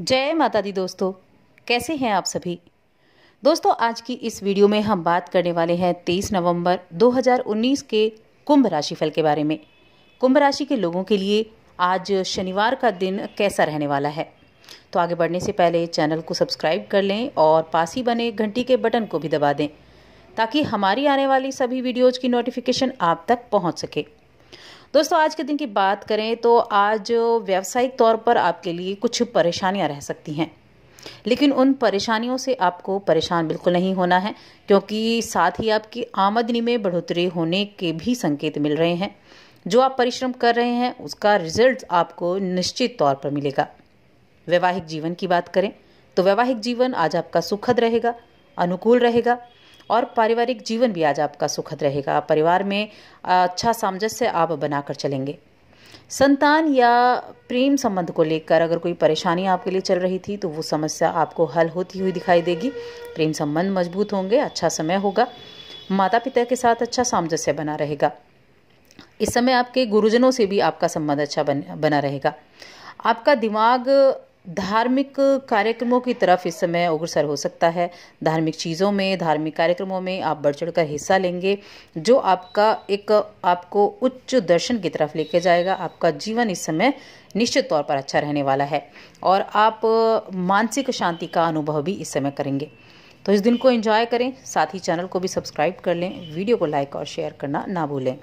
जय माता दी दोस्तों कैसे हैं आप सभी दोस्तों आज की इस वीडियो में हम बात करने वाले हैं 23 नवंबर 2019 के कुंभ राशि फल के बारे में कुंभ राशि के लोगों के लिए आज शनिवार का दिन कैसा रहने वाला है तो आगे बढ़ने से पहले चैनल को सब्सक्राइब कर लें और पास ही बने घंटी के बटन को भी दबा दें ताकि हमारी आने वाली सभी वीडियोज़ की नोटिफिकेशन आप तक पहुँच सके दोस्तों आज के दिन की बात करें तो आज व्यावसायिक तौर पर आपके लिए कुछ परेशानियां रह सकती हैं लेकिन उन परेशानियों से आपको परेशान बिल्कुल नहीं होना है क्योंकि साथ ही आपकी आमदनी में बढ़ोतरी होने के भी संकेत मिल रहे हैं जो आप परिश्रम कर रहे हैं उसका रिजल्ट आपको निश्चित तौर पर मिलेगा वैवाहिक जीवन की बात करें तो वैवाहिक जीवन आज आपका सुखद रहेगा अनुकूल रहेगा और पारिवारिक जीवन भी आज आपका सुखद रहेगा परिवार में अच्छा सामंजस्य आप बनाकर चलेंगे संतान या प्रेम संबंध को लेकर अगर कोई परेशानी आपके लिए चल रही थी तो वो समस्या आपको हल होती हुई दिखाई देगी प्रेम संबंध मजबूत होंगे अच्छा समय होगा माता पिता के साथ अच्छा सामंजस्य बना रहेगा इस समय आपके गुरुजनों से भी आपका संबंध अच्छा बन बना रहेगा आपका दिमाग धार्मिक कार्यक्रमों की तरफ इस समय अग्रसर हो सकता है धार्मिक चीज़ों में धार्मिक कार्यक्रमों में आप बढ़ चढ़ कर हिस्सा लेंगे जो आपका एक आपको उच्च दर्शन की तरफ लेके जाएगा आपका जीवन इस समय निश्चित तौर पर अच्छा रहने वाला है और आप मानसिक शांति का अनुभव भी इस समय करेंगे तो इस दिन को एंजॉय करें साथ ही चैनल को भी सब्सक्राइब कर लें वीडियो को लाइक और शेयर करना ना भूलें